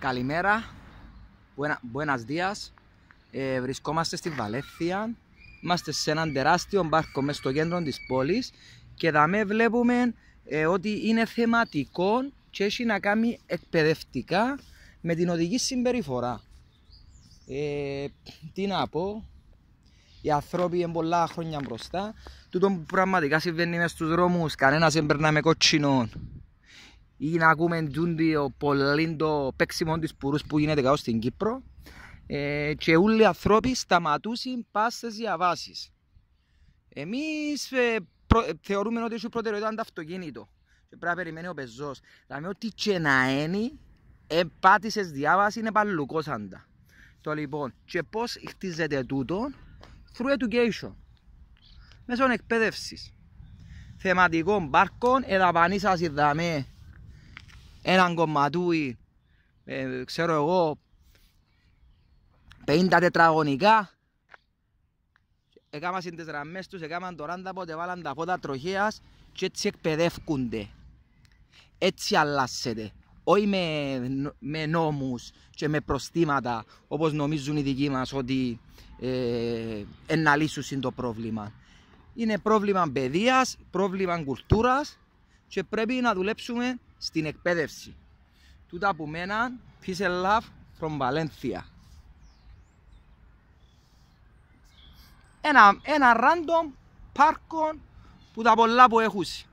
Καλημέρα, buenas dias. Ε, βρισκόμαστε στη Βαλέθια. Είμαστε σε έναν τεράστιο μπάρκο μέσα στο κέντρο της πόλης και δαμέ βλέπουμε ε, ότι είναι θεματικό και έχει να κάνει εκπαιδευτικά με την οδική συμπεριφορά. Ε, τι να πω, οι άνθρωποι είναι πολλά χρόνια μπροστά. Τούτο που πραγματικά συμβαίνει μες στους δρόμους, κανένας δεν περνά με κότσινο ή να ακούμε το πολύ το παίξιμο της πουρούς που γίνεται κάτω στην Κύπρο ε, και όλοι οι ανθρώποι σταματούσαν πάσες διαβάσεις. Εμείς ε, προ, ε, θεωρούμε ότι σου προτεραιότητα το αυτοκίνητο και πρέπει να περιμένει ο πεζός. Δηλαδή ότι και να είναι ε, πάτησες διάβαση είναι παλουκόσαντα. Το λοιπόν και πώς χτίζεται τούτο through education μέσω εκπαίδευσης θεματικών πάρκων, εδαπανίσας ειδαμε έναν κομματούι, ε, ξέρω εγώ, 50 τετραγωνικά. Έκαμα τις ραμμές τους, έκαναν το ράνταπο, βάλαν τα φώτα και έτσι εκπαιδεύκονται. Έτσι αλλάσσεται. Όχι με, με νόμους και με προστήματα όπως νομίζουν οι δικοί μας ότι ε, εναλύσουν το πρόβλημα. Είναι πρόβλημα παιδείας, πρόβλημα κουλτούρας και πρέπει να δουλέψουμε στην εκπαίδευση. Τούτα που μένα, peace and love from Valencia. Ένα, ένα random πάρκο που τα πολλά που έχουν